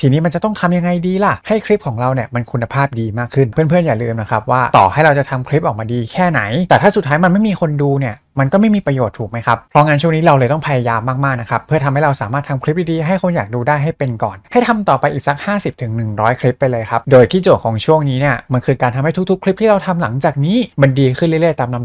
ทีนี้มันจะต้องทำยังไงดีล่ะ ให้คลิปของเราเนี่ยมันคุณภาพดีมากขึ้นเพื่อนๆอย่าลืมนะครับ ว่าต่อให้เราจะทำคลิปออกมาดีแค่ไหน แต่ถ้าสุดท้ายมันไม่มีคนดูเนี่ยมันก็ไม่มีประโยชน์ถูกไหมครับเพราะงั้นช่วงนี้เราเลยต้องพยายามมากๆนะครับ เพื่อทำให้เราสามารถทำคลิปดีๆ ให้คนอยากดูได้ให้เป็นก่อน ให้ทำต่อไปอีกสัก50-100ถึง100 คลิปไปเลยครับโดยที่โจทย์ของช่วงนี้เนี่ยมันคือการทำให้ทุกๆคลิปที่เราทำหลังจากนี้มันดีขึ้นเรื่อยๆตามลำดับ